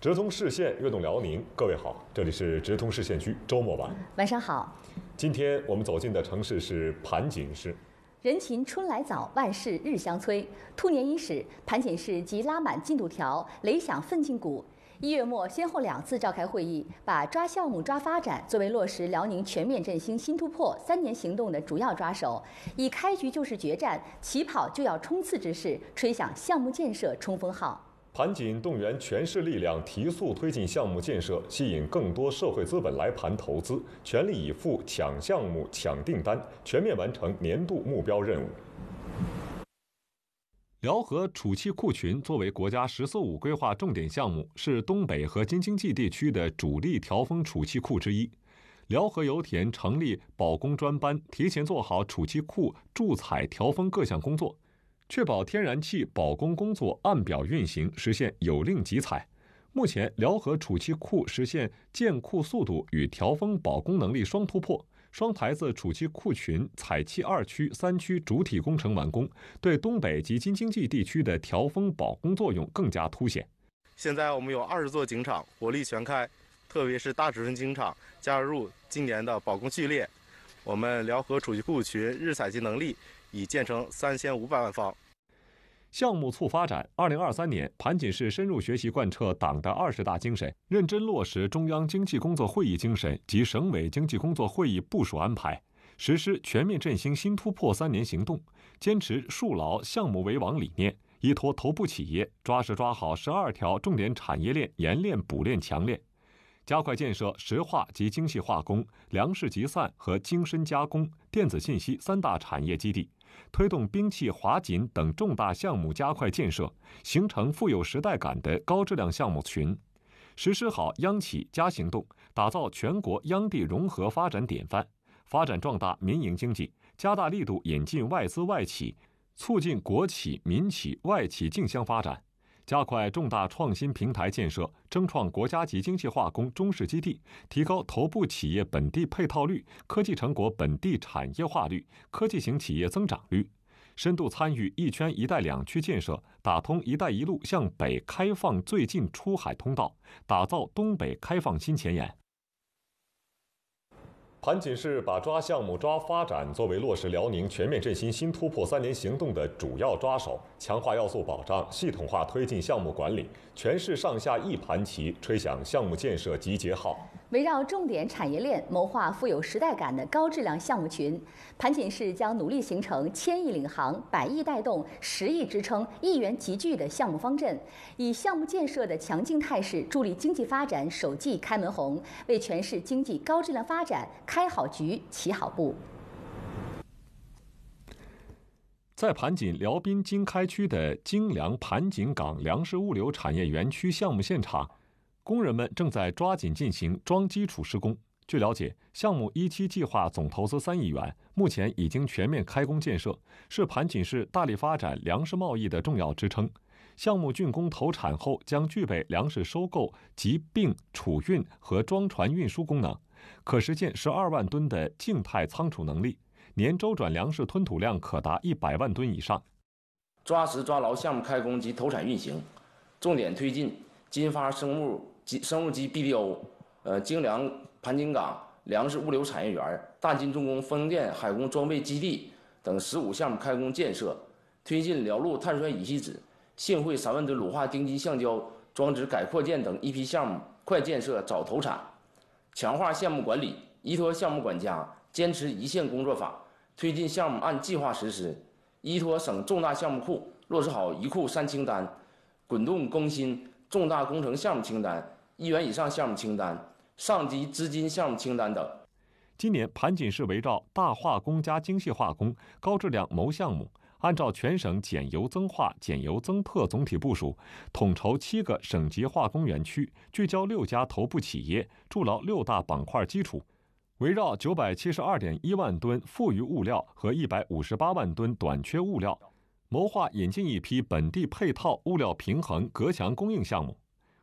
直通市县，跃动辽宁。各位好，这里是直通市县区周末晚。晚上好。今天我们走进的城市是盘锦市。人勤春来早，万事日相催。兔年伊始，盘锦市即拉满进度条，雷响奋进鼓。一月末，先后两次召开会议，把抓项目、抓发展作为落实辽宁全面振兴新突破三年行动的主要抓手，以开局就是决战、起跑就要冲刺之势，吹响项目建设冲锋号。盘锦动员全市力量，提速推进项目建设，吸引更多社会资本来盘投资，全力以赴抢项目、抢订单，全面完成年度目标任务。辽河储气库群作为国家“十四五”规划重点项目，是东北和京津冀地区的主力调峰储气库之一。辽河油田成立保供专班，提前做好储气库注采调峰各项工作。确保天然气保供工作按表运行，实现有令即采。目前，辽河储气库实现建库速度与调峰保供能力双突破，双台子储气库群采气二区、三区主体工程完工，对东北及京津冀地区的调峰保供作用更加凸显。现在我们有二十座井场火力全开，特别是大尺寸井场加入今年的保供序列，我们辽河储气库群日采集能力。已建成三千五百万方。项目促发展。二零二三年，盘锦市深入学习贯彻党的二十大精神，认真落实中央经济工作会议精神及省委经济工作会议部署安排，实施全面振兴新突破三年行动，坚持树牢项目为王理念，依托头部企业，抓实抓好十二条重点产业链延链、补链、强链，加快建设石化及精细化工、粮食集散和精深加工、电子信息三大产业基地。推动兵器华锦等重大项目加快建设，形成富有时代感的高质量项目群；实施好央企加行动，打造全国央地融合发展典范；发展壮大民营经济，加大力度引进外资外企，促进国企、民企、外企竞相发展。加快重大创新平台建设，争创国家级精细化工中试基地，提高头部企业本地配套率、科技成果本地产业化率、科技型企业增长率，深度参与“一圈一带两区”建设，打通“一带一路”向北开放最近出海通道，打造东北开放新前沿。盘锦市把抓项目、抓发展作为落实辽宁全面振兴新突破三年行动的主要抓手，强化要素保障，系统化推进项目管理，全市上下一盘棋，吹响项目建设集结号。围绕重点产业链谋划富有时代感的高质量项目群，盘锦市将努力形成千亿领航、百亿带动、十亿支撑、亿元集聚的项目方阵，以项目建设的强劲态势助力经济发展首季开门红，为全市经济高质量发展开好局、起好步。在盘锦辽滨经开区的京粮盘锦港粮食物流产业园区项目现场。工人们正在抓紧进行桩基础施工。据了解，项目一期计划总投资三亿元，目前已经全面开工建设，是盘锦市大力发展粮食贸易的重要支撑。项目竣工投产后，将具备粮食收购及并储运和装船运输功能，可实现十二万吨的静态仓储能力，年周转粮食吞吐量可达一百万吨以上。抓实抓牢项目开工及投产运行，重点推进金发生物。及生物基 BDO，呃，精粮盘锦港粮食物流产业园、大金重工风电海工装备基地等十五项目开工建设，推进辽路碳酸乙烯酯、信汇三万吨乳化丁基橡胶装置改扩建等一批项目快建设早投产，强化项目管理，依托项目管家，坚持一线工作法，推进项目按计划实施，依托省重大项目库落实好一库三清单，滚动更新重大工程项目清单。亿元以上项目清单、上级资金项目清单等。今年，盘锦市围绕“大化工加精细化工、高质量谋项目”，按照全省减油增化、减油增特总体部署，统筹七个省级化工园区，聚焦六家头部企业，筑牢六大板块基础。围绕九百七十二点一万吨富余物料和一百五十八万吨短缺物料，谋划引进一批本地配套物料平衡、隔墙供应项目。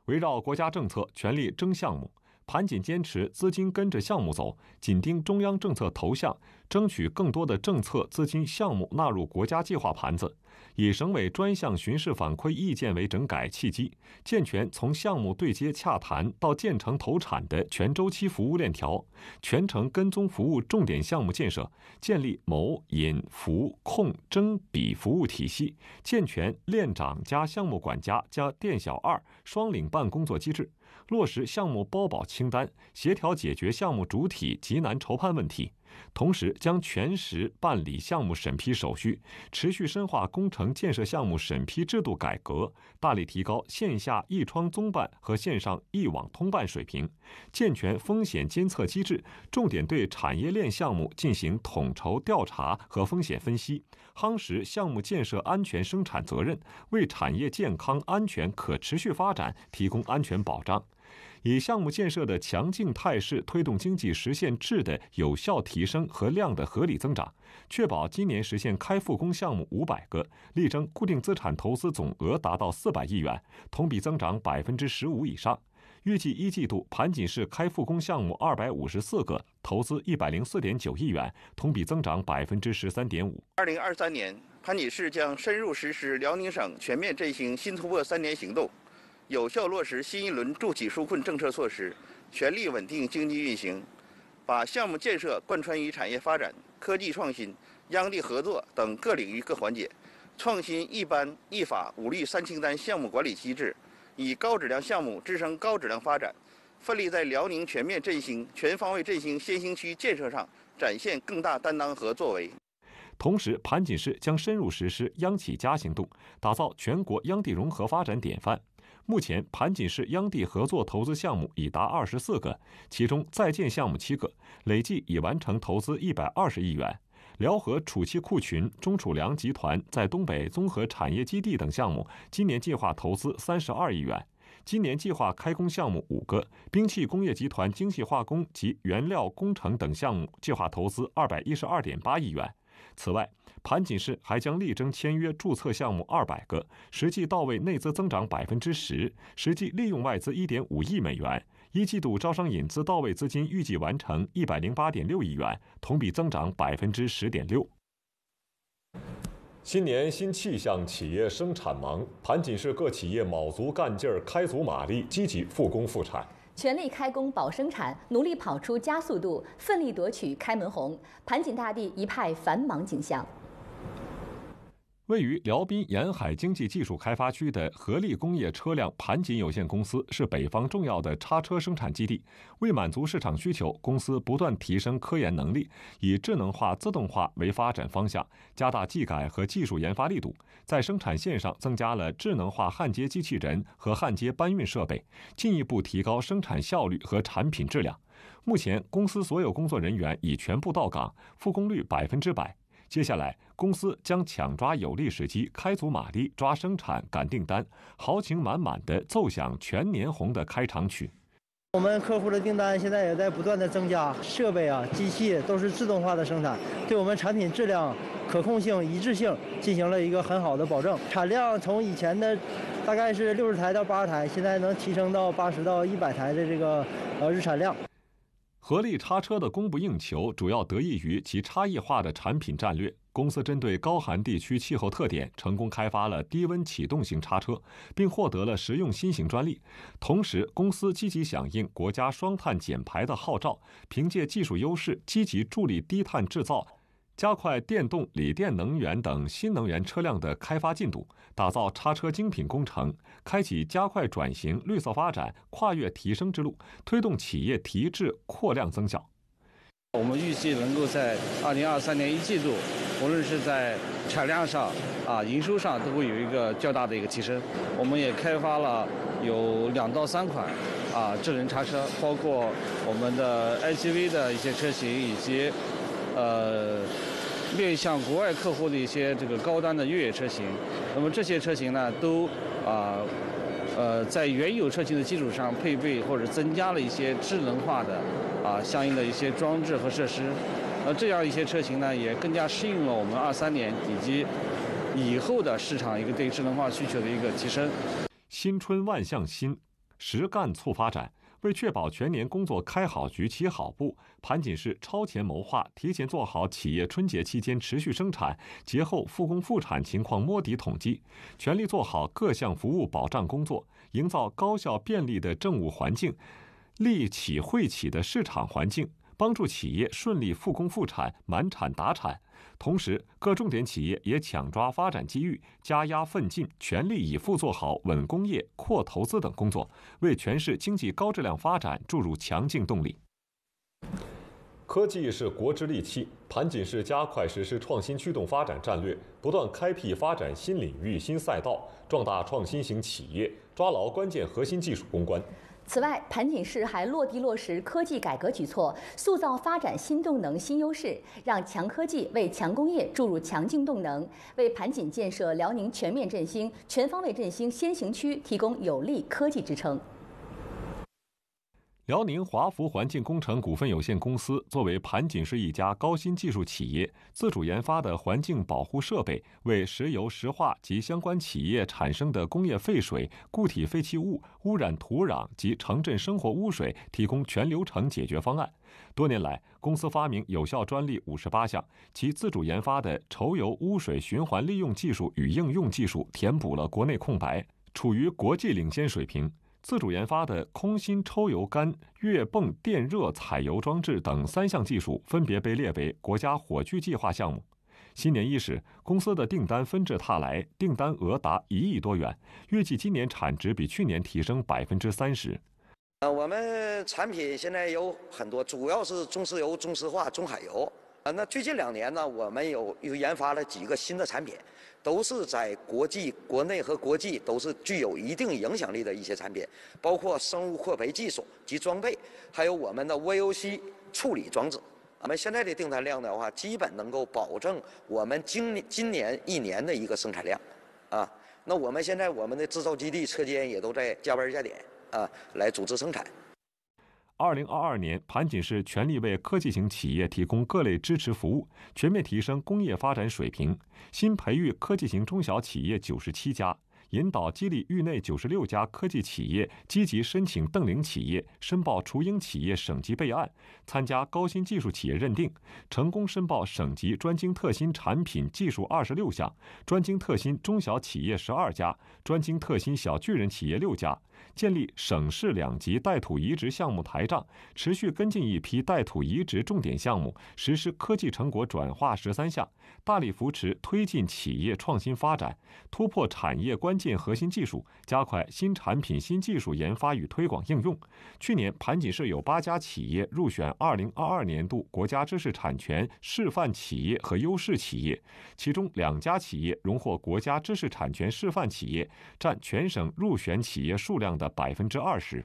围绕国家政策，全力争项目。盘锦坚持资金跟着项目走，紧盯中央政策投向，争取更多的政策资金项目纳入国家计划盘子。以省委专项巡视反馈意见为整改契机，健全从项目对接洽谈到建成投产的全周期服务链条，全程跟踪服务重点项目建设，建立谋引服控争比服务体系，健全链长加项目管家加店小二双领办工作机制。落实项目包保清单，协调解决项目主体急难筹判问题。同时，将全时办理项目审批手续，持续深化工程建设项目审批制度改革，大力提高线下一窗综办和线上一网通办水平，健全风险监测机制，重点对产业链项目进行统筹调查和风险分析，夯实项目建设安全生产责任，为产业健康、安全、可持续发展提供安全保障。以项目建设的强劲态势，推动经济实现质的有效提升和量的合理增长，确保今年实现开复工项目五百个，力争固定资产投资总额达到四百亿元，同比增长百分之十五以上。预计一季度盘锦市开复工项目二百五十四个，投资一百零四点九亿元，同比增长百分之十三点五。二零二三年，盘锦市将深入实施辽宁省全面振兴新突破三年行动。有效落实新一轮筑企纾困政策措施，全力稳定经济运行，把项目建设贯穿于产业发展、科技创新、央地合作等各领域各环节，创新一般一法五律三清单项目管理机制，以高质量项目支撑高质量发展，奋力在辽宁全面振兴、全方位振兴先行区建设上展现更大担当和作为。同时，盘锦市将深入实施央企加行动，打造全国央地融合发展典范。目前，盘锦市央地合作投资项目已达二十四个，其中在建项目七个，累计已完成投资一百二十亿元。辽河储气库群、中储粮集团在东北综合产业基地等项目，今年计划投资三十二亿元。今年计划开工项目五个，兵器工业集团精细化工及原料工程等项目计划投资二百一十二点八亿元。此外，盘锦市还将力争签约注册项目二百个，实际到位内资增长百分之十，实际利用外资一点五亿美元。一季度招商引资到位资金预计完成一百零八点六亿元，同比增长百分之十点六。新年新气象，企业生产忙。盘锦市各企业卯足干劲儿，开足马力，积极复工复产，全力开工保生产，努力跑出加速度，奋力夺取开门红。盘锦大地一派繁忙景象。位于辽滨沿海经济技术开发区的合力工业车辆盘锦有限公司是北方重要的叉车生产基地。为满足市场需求，公司不断提升科研能力，以智能化、自动化为发展方向，加大技改和技术研发力度，在生产线上增加了智能化焊接机器人和焊接搬运设备，进一步提高生产效率和产品质量。目前，公司所有工作人员已全部到岗，复工率百分之百。接下来。公司将抢抓有利时机，开足马力抓生产、赶订单，豪情满满的奏响全年红的开场曲。我们客户的订单现在也在不断的增加，设备啊、机器都是自动化的生产，对我们产品质量、可控性、一致性进行了一个很好的保证。产量从以前的大概是六十台到八十台，现在能提升到八十到一百台的这个呃日产量。合力叉车的供不应求，主要得益于其差异化的产品战略。公司针对高寒地区气候特点，成功开发了低温启动型叉车，并获得了实用新型专利。同时，公司积极响应国家双碳减排的号召，凭借技术优势，积极助力低碳制造。加快电动、锂电能源等新能源车辆的开发进度，打造叉车精品工程，开启加快转型、绿色发展、跨越提升之路，推动企业提质、扩量、增效。我们预计能够在二零二三年一季度，无论是在产量上，啊，营收上，都会有一个较大的一个提升。我们也开发了有两到三款，啊，智能叉车，包括我们的 IGV 的一些车型以及。呃，面向国外客户的一些这个高端的越野车型，那么这些车型呢，都啊，呃，在原有车型的基础上配备或者增加了一些智能化的啊相应的一些装置和设施，那这样一些车型呢，也更加适应了我们二三年以及以后的市场一个对智能化需求的一个提升。新春万象新，实干促发展。为确保全年工作开好局、起好步，盘锦市超前谋划，提前做好企业春节期间持续生产、节后复工复产情况摸底统计，全力做好各项服务保障工作，营造高效便利的政务环境，利企惠企的市场环境。帮助企业顺利复工复产、满产达产，同时各重点企业也抢抓发展机遇，加压奋进，全力以赴做好稳工业、扩投资等工作，为全市经济高质量发展注入强劲动力。科技是国之利器，盘锦市加快实施创新驱动发展战略，不断开辟发展新领域、新赛道，壮大创新型企业，抓牢关键核心技术攻关。此外，盘锦市还落地落实科技改革举措，塑造发展新动能新优势，让强科技为强工业注入强劲动能，为盘锦建设辽宁全面振兴、全方位振兴先行区提供有力科技支撑。辽宁华福环境工程股份有限公司作为盘锦市一家高新技术企业，自主研发的环境保护设备，为石油石化及相关企业产生的工业废水、固体废弃物、污染土壤及城镇生活污水提供全流程解决方案。多年来，公司发明有效专利五十八项，其自主研发的稠油污水循环利用技术与应用技术填补了国内空白，处于国际领先水平。自主研发的空心抽油杆、月泵电热采油装置等三项技术分别被列为国家火炬计划项目。新年伊始，公司的订单纷至沓来，订单额达一亿多元。预计今年产值比去年提升百分之三十。呃，我们产品现在有很多，主要是中石油、中石化、中海油。啊，那最近两年呢，我们有又研发了几个新的产品，都是在国际、国内和国际都是具有一定影响力的一些产品，包括生物扩培技术及装备，还有我们的 VOC 处理装置。我们现在的订单量的话，基本能够保证我们今今年一年的一个生产量。啊，那我们现在我们的制造基地车间也都在加班加点啊，来组织生产。二零二二年，盘锦市全力为科技型企业提供各类支持服务，全面提升工业发展水平。新培育科技型中小企业九十七家，引导激励域内九十六家科技企业积极申请瞪羚企业、申报雏鹰企业省级备案，参加高新技术企业认定，成功申报省级专精特新产品技术二十六项，专精特新中小企业十二家，专精特新小巨人企业六家。建立省市两级带土移植项目台账，持续跟进一批带土移植重点项目，实施科技成果转化十三项，大力扶持推进企业创新发展，突破产业关键核心技术，加快新产品新技术研发与推广应用。去年，盘锦市有八家企业入选二零二二年度国家知识产权示范企业和优势企业，其中两家企业荣获国家知识产权示范企业，占全省入选企业数量。的百分之二十。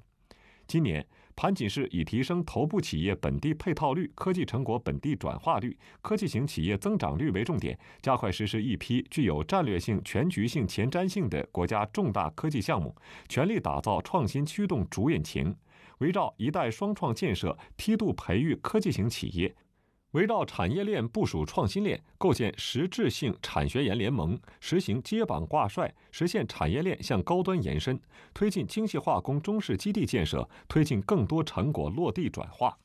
今年，盘锦市以提升头部企业本地配套率、科技成果本地转化率、科技型企业增长率为重点，加快实施一批具有战略性、全局性、前瞻性的国家重大科技项目，全力打造创新驱动主引擎。围绕“一带双创”建设，梯度培育科技型企业。围绕产业链部署创新链，构建实质性产学研联盟，实行接榜挂帅，实现产业链向高端延伸，推进精细化工中试基地建设，推进更多成果落地转化。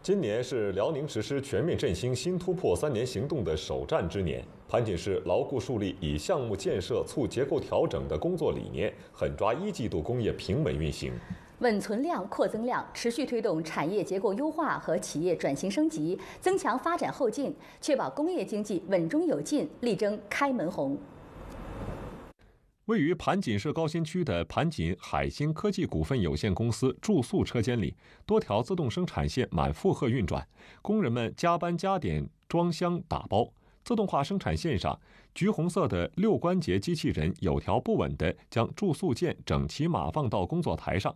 今年是辽宁实施全面振兴新突破三年行动的首战之年，盘锦市牢固树立以项目建设促结构调整的工作理念，狠抓一季度工业平稳运行。稳存量、扩增量，持续推动产业结构优化和企业转型升级，增强发展后劲，确保工业经济稳中有进，力争开门红。位于盘锦市高新区的盘锦海兴科技股份有限公司注塑车间里，多条自动生产线满负荷运转，工人们加班加点装箱打包。自动化生产线上，橘红色的六关节机器人有条不紊地将注塑件整齐码放到工作台上。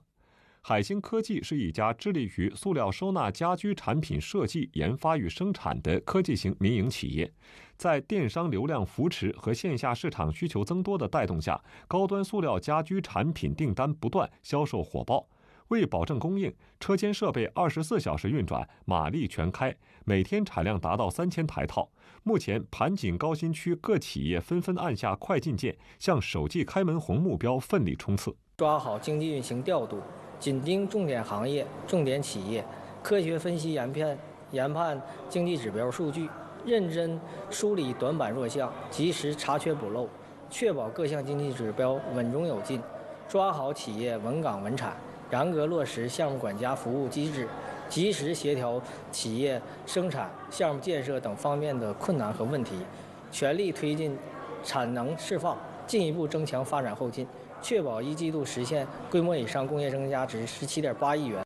海星科技是一家致力于塑料收纳家居产品设计、研发与生产的科技型民营企业。在电商流量扶持和线下市场需求增多的带动下，高端塑料家居产品订单不断，销售火爆。为保证供应，车间设备二十四小时运转，马力全开，每天产量达到三千台套。目前，盘锦高新区各企业纷纷按下快进键，向首季开门红目标奋力冲刺。抓好经济运行调度。紧盯重点行业、重点企业，科学分析研判研判经济指标数据，认真梳理短板弱项，及时查缺补漏，确保各项经济指标稳中有进。抓好企业稳岗稳产，严格落实项目管家服务机制，及时协调企业生产、项目建设等方面的困难和问题，全力推进产能释放，进一步增强发展后劲。确保一季度实现规模以上工业增加值十七点八亿元，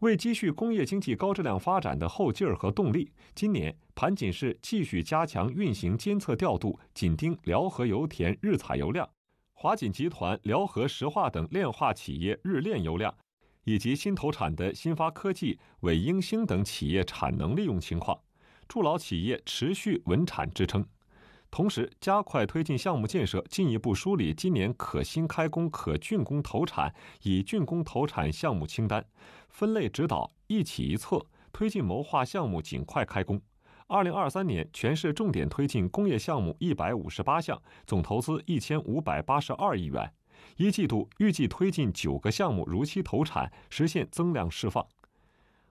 为积蓄工业经济高质量发展的后劲儿和动力，今年盘锦市继续加强运行监测调度，紧盯辽河油田日采油量、华锦集团辽河石化等炼化企业日炼油量，以及新投产的新发科技、伟英兴等企业产能利用情况，筑牢企业持续稳产支撑。同时，加快推进项目建设，进一步梳理今年可新开工、可竣工投产、已竣工投产项目清单，分类指导，一起一策，推进谋划项目尽快开工。二零二三年全市重点推进工业项目一百五十八项，总投资一千五百八十二亿元，一季度预计推进九个项目如期投产，实现增量释放。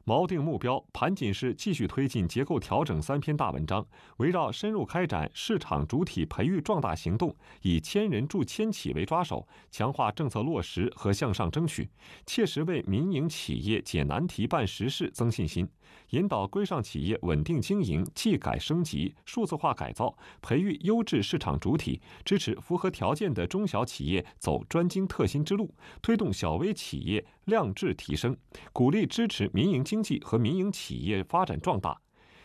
锚定目标，盘锦市继续推进结构调整三篇大文章，围绕深入开展市场主体培育壮大行动，以千人助千企为抓手，强化政策落实和向上争取，切实为民营企业解难题、办实事、增信心。引导规上企业稳定经营、技改升级、数字化改造，培育优质市场主体；支持符合条件的中小企业走专精特新之路，推动小微企业量质提升；鼓励支持民营经济和民营企业发展壮大，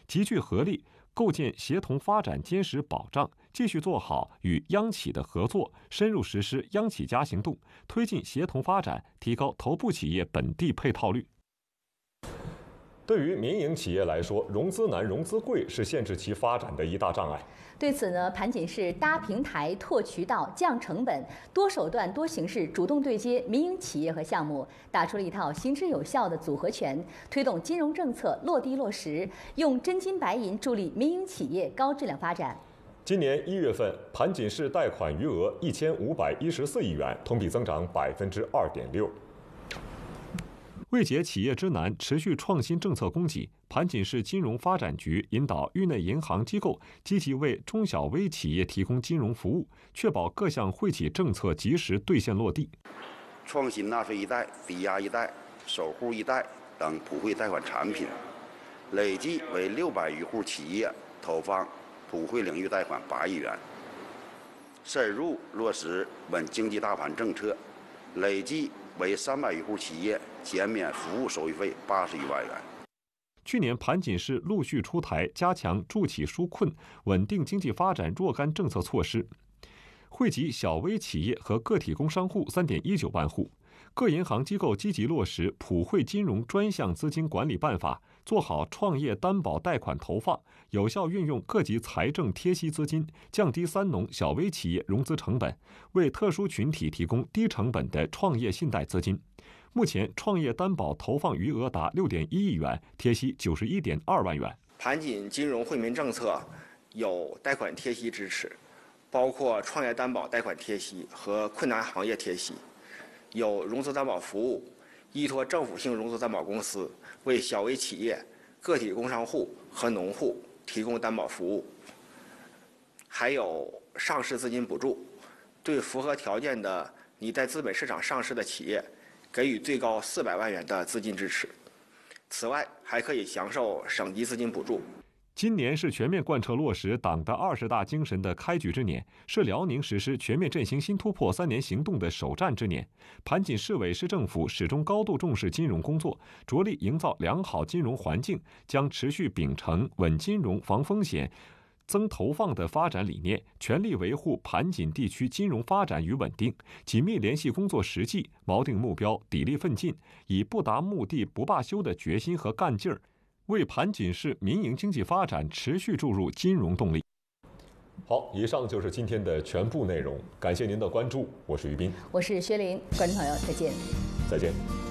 集聚合力，构建协同发展坚实保障；继续做好与央企的合作，深入实施央企加行动，推进协同发展，提高头部企业本地配套率。对于民营企业来说，融资难、融资贵是限制其发展的一大障碍。对此呢，盘锦市搭平台、拓渠道、降成本，多手段、多形式主动对接民营企业和项目，打出了一套行之有效的组合拳，推动金融政策落地落实，用真金白银助力民营企业高质量发展。今年一月份，盘锦市贷款余额一千五百一十四亿元，同比增长百分之二点六。为解企业之难，持续创新政策供给，盘锦市金融发展局引导域内银行机构积极为中小微企业提供金融服务，确保各项惠企政策及时兑现落地。创新纳税一贷、抵押一贷、首户一贷等普惠贷款产品，累计为六百余户企业投放普惠领域贷款八亿元。深入落实稳经济大盘政策，累计。为三百余户企业减免服务手续费八十余万元。去年，盘锦市陆续出台加强助企纾困、稳定经济发展若干政策措施，惠及小微企业和个体工商户三点一九万户。各银行机构积极落实普惠金融专项资金管理办法。做好创业担保贷款投放，有效运用各级财政贴息资金，降低三农小微企业融资成本，为特殊群体提供低成本的创业信贷资金。目前，创业担保投放余额达六点一亿元，贴息九十一点二万元。盘锦金融惠民政策有贷款贴息支持，包括创业担保贷款贴息和困难行业贴息，有融资担保服务。依托政府性融资担保公司，为小微企业、个体工商户和农户提供担保服务。还有上市资金补助，对符合条件的你在资本市场上市的企业，给予最高四百万元的资金支持。此外，还可以享受省级资金补助。今年是全面贯彻落实党的二十大精神的开局之年，是辽宁实施全面振兴新突破三年行动的首战之年。盘锦市委市政府始终高度重视金融工作，着力营造良好金融环境，将持续秉承稳金融、防风险、增投放的发展理念，全力维护盘锦地区金融发展与稳定。紧密联系工作实际，锚定目标，砥砺奋进，以不达目的不罢休的决心和干劲儿。为盘锦市民营经济发展持续注入金融动力。好，以上就是今天的全部内容，感谢您的关注。我是于斌，我是薛林，观众朋友再见。再见。